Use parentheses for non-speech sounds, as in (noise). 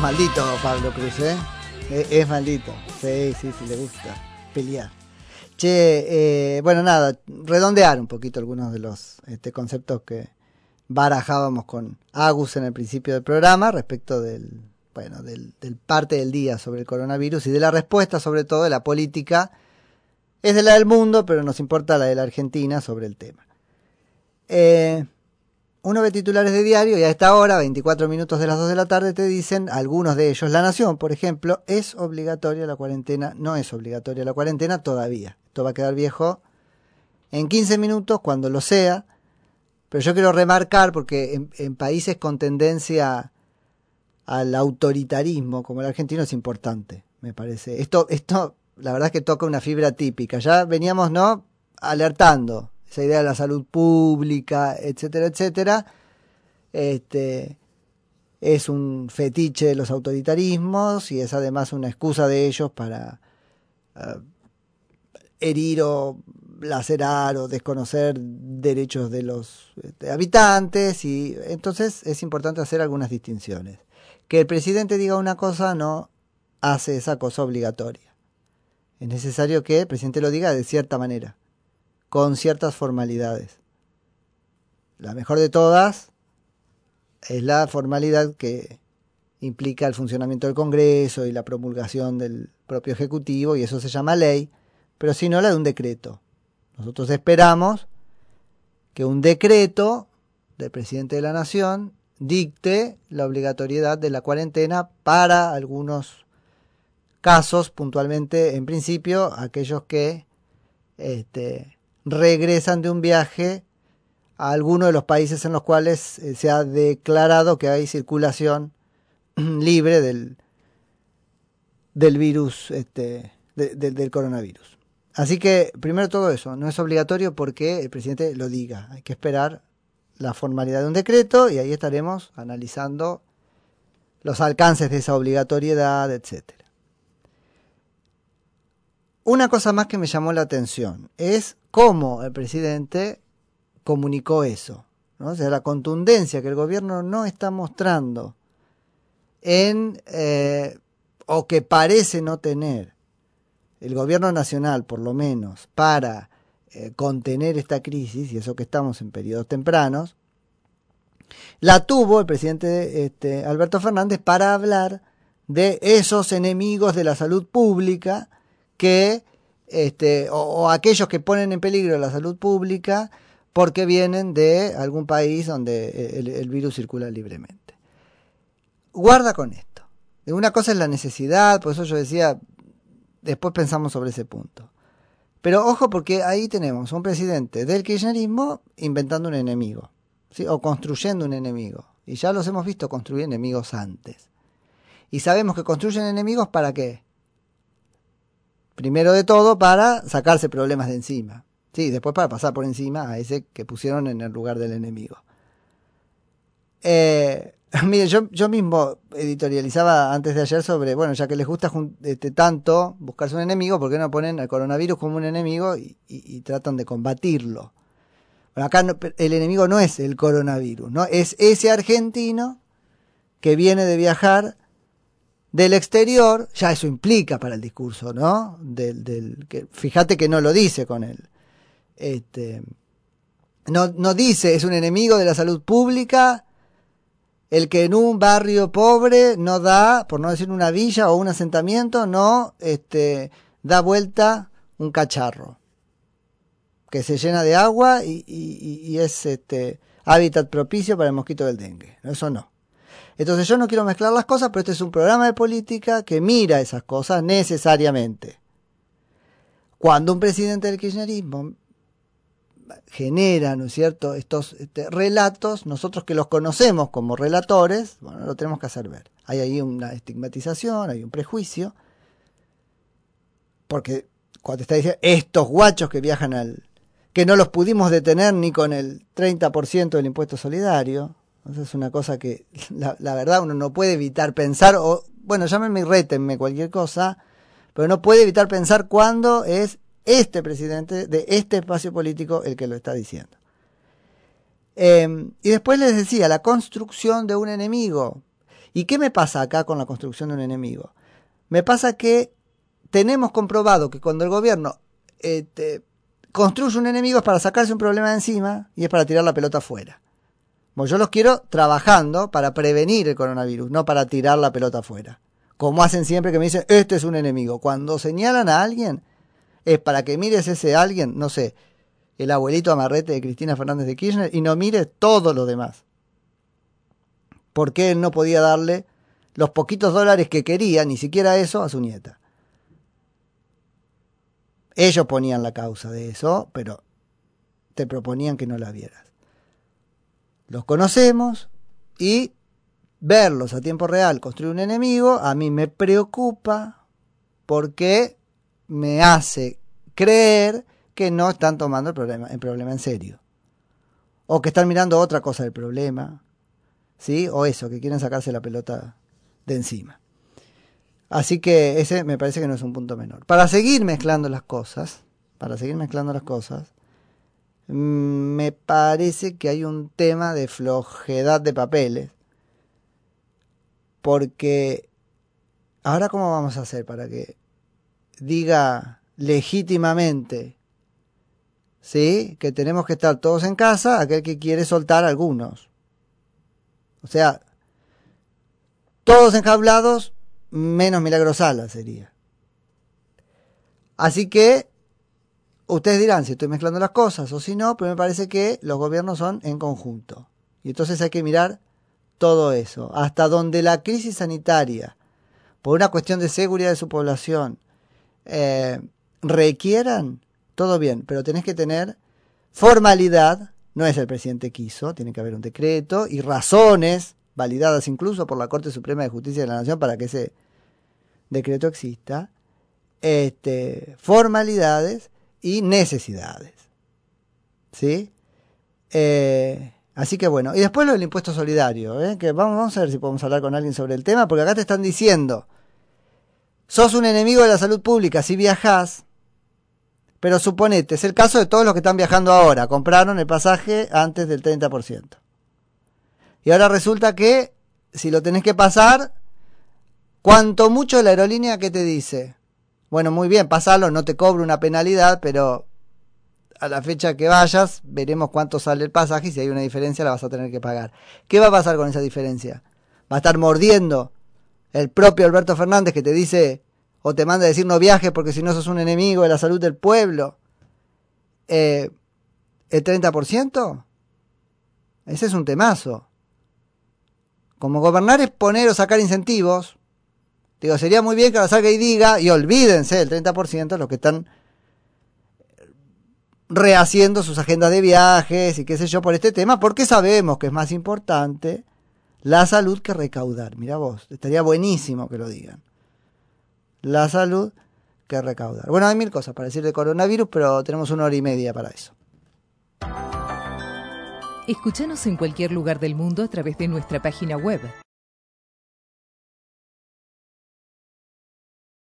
maldito Pablo Cruz, ¿eh? Es, maldito. Sí, sí, le gusta pelear. Che, eh, bueno, nada, redondear un poquito algunos de los este, conceptos que barajábamos con Agus en el principio del programa respecto del, bueno, del, del, parte del día sobre el coronavirus y de la respuesta sobre todo de la política. Es de la del mundo, pero nos importa la de la Argentina sobre el tema. Eh, uno ve titulares de diario y a esta hora, 24 minutos de las 2 de la tarde, te dicen algunos de ellos. La Nación, por ejemplo, es obligatoria la cuarentena, no es obligatoria la cuarentena todavía. Esto va a quedar viejo en 15 minutos, cuando lo sea. Pero yo quiero remarcar, porque en, en países con tendencia al autoritarismo, como el argentino, es importante, me parece. Esto, esto, la verdad es que toca una fibra típica. Ya veníamos, ¿no? Alertando esa idea de la salud pública, etcétera, etcétera, este, es un fetiche de los autoritarismos y es además una excusa de ellos para eh, herir o lacerar o desconocer derechos de los este, habitantes y entonces es importante hacer algunas distinciones. Que el presidente diga una cosa no hace esa cosa obligatoria. Es necesario que el presidente lo diga de cierta manera con ciertas formalidades. La mejor de todas es la formalidad que implica el funcionamiento del Congreso y la promulgación del propio Ejecutivo, y eso se llama ley, pero si no la de un decreto. Nosotros esperamos que un decreto del presidente de la Nación dicte la obligatoriedad de la cuarentena para algunos casos, puntualmente, en principio, aquellos que este, regresan de un viaje a alguno de los países en los cuales eh, se ha declarado que hay circulación (clears throat) libre del, del virus, este, del coronavirus. Así que, primero todo eso, no es obligatorio porque el presidente lo diga. Hay que esperar la formalidad de un decreto y ahí estaremos analizando los alcances de esa obligatoriedad, etc. Una cosa más que me llamó la atención es cómo el presidente comunicó eso. ¿no? O sea, la contundencia que el gobierno no está mostrando en, eh, o que parece no tener el gobierno nacional, por lo menos, para eh, contener esta crisis, y eso que estamos en periodos tempranos, la tuvo el presidente este, Alberto Fernández para hablar de esos enemigos de la salud pública que este, o, aquellos que ponen en peligro la salud pública porque vienen de algún país donde el, virus circula libremente. Guarda con esto. Una cosa es la necesidad, por eso yo decía, después pensamos sobre ese punto. Pero ojo porque ahí tenemos un presidente del kirchnerismo inventando un enemigo, o construyendo un enemigo. Y ya los hemos visto construir enemigos antes. Y sabemos que construyen enemigos para qué? Primero de todo para sacarse problemas de encima. Sí, después para pasar por encima a ese que pusieron en el lugar del enemigo. Eh, (laughs) mire, yo, mismo editorializaba antes de ayer sobre, bueno, ya que les gusta este, tanto buscarse un enemigo, ¿por qué no ponen al coronavirus como un enemigo y, tratan de combatirlo? Bueno, acá el enemigo no es el coronavirus, ¿no? Es ese argentino que viene de viajar del exterior, ya eso implica para el discurso, ¿no? Del, del que, fíjate que no lo dice con él. Este, no, no dice, es un enemigo de la salud pública, el que en un barrio pobre no da, por no decir una villa o un asentamiento, no este, da vuelta un cacharro que se llena de agua y, y, y es este, hábitat propicio para el mosquito del dengue. Eso no. Entonces yo no quiero mezclar las cosas, pero este es un programa de política que mira esas cosas necesariamente. Cuando un presidente del kirchnerismo genera, ¿no es cierto?, estos este, relatos, nosotros que los conocemos como relatores, bueno, lo tenemos que hacer ver. Hay ahí una estigmatización, hay un prejuicio, porque cuando está diciendo, estos guachos que viajan al... que no los pudimos detener ni con el 30% del impuesto solidario, es una cosa que la, verdad uno no puede evitar pensar, o bueno, llámenme y rétenme cualquier cosa, pero no puede evitar pensar cuándo es este presidente de este espacio político el que lo está diciendo. Em, y después les decía, la construcción de un enemigo. ¿Y qué me pasa acá con la construcción de un enemigo? Me pasa que tenemos comprobado que cuando el gobierno este, construye un enemigo es para sacarse un problema de encima y es para tirar la pelota afuera yo los quiero trabajando para prevenir el coronavirus, no para tirar la pelota afuera. Como hacen siempre que me dicen, este es un enemigo. Cuando señalan a alguien, es para que mires ese alguien, no sé, el abuelito amarrete de Cristina Fernández de Kirchner, y no mires todo lo demás. Porque él no podía darle los poquitos dólares que quería, ni siquiera eso, a su nieta. Ellos ponían la causa de eso, pero te proponían que no la vieras los conocemos y verlos a tiempo real construir un enemigo a mí me preocupa porque me hace creer que no están tomando el problema, problema en serio. O que están mirando otra cosa del problema. ¿Sí? O eso, que quieren sacarse la pelota de encima. Así que ese me parece que no es un punto menor. Para seguir mezclando las cosas, para seguir mezclando las cosas, Mm, me parece que hay un tema de flojedad de papeles. Porque ahora cómo vamos a hacer para que diga legítimamente, ¿sí? Que tenemos que estar todos en casa, aquel que quiere soltar algunos. O sea, todos enjablados, menos Milagrosala sería. Así que Ustedes dirán si estoy mezclando las cosas o si no, pero me parece que los gobiernos son en conjunto. Y entonces hay que mirar todo eso, hasta donde la crisis sanitaria, por una cuestión de seguridad de su población, eh, requieran, todo bien, pero tenés que tener formalidad, no es el presidente quiso, tiene que haber un decreto y razones validadas incluso por la Corte Suprema de Justicia de la Nación para que ese decreto exista, este, formalidades y necesidades. ¿Sí? Eh, así que bueno, y después lo del impuesto solidario, ¿eh? que vamos, a ver si podemos hablar con alguien sobre el tema, porque acá te están diciendo, sos un enemigo de la salud pública si viajás, pero suponete, es el caso de todos los que están viajando ahora, compraron el pasaje antes del 30%. Y ahora resulta que si lo tenés que pasar, cuanto mucho la aerolínea que te dice, bueno, muy bien, pasalo, no te cobro una penalidad, pero a la fecha que vayas, veremos cuánto sale el pasaje y si hay una diferencia la vas a tener que pagar. ¿Qué va a pasar con esa diferencia? Va a estar mordiendo el propio Alberto Fernández que te dice o te manda a decir no viajes porque si no sos un enemigo de la salud del pueblo. Eh, ¿El 30%? Ese es un temazo. Como gobernar es poner o sacar incentivos, Digo, sería muy bien que lo salga y diga, y olvídense el 30%, los que están rehaciendo sus agendas de viajes y qué sé yo por este tema, porque sabemos que es más importante la salud que recaudar. Mira vos, estaría buenísimo que lo digan. La salud que recaudar. Bueno, hay mil cosas para decir de coronavirus, pero tenemos una hora y media para eso. Escúchanos en cualquier lugar del mundo a través de nuestra página web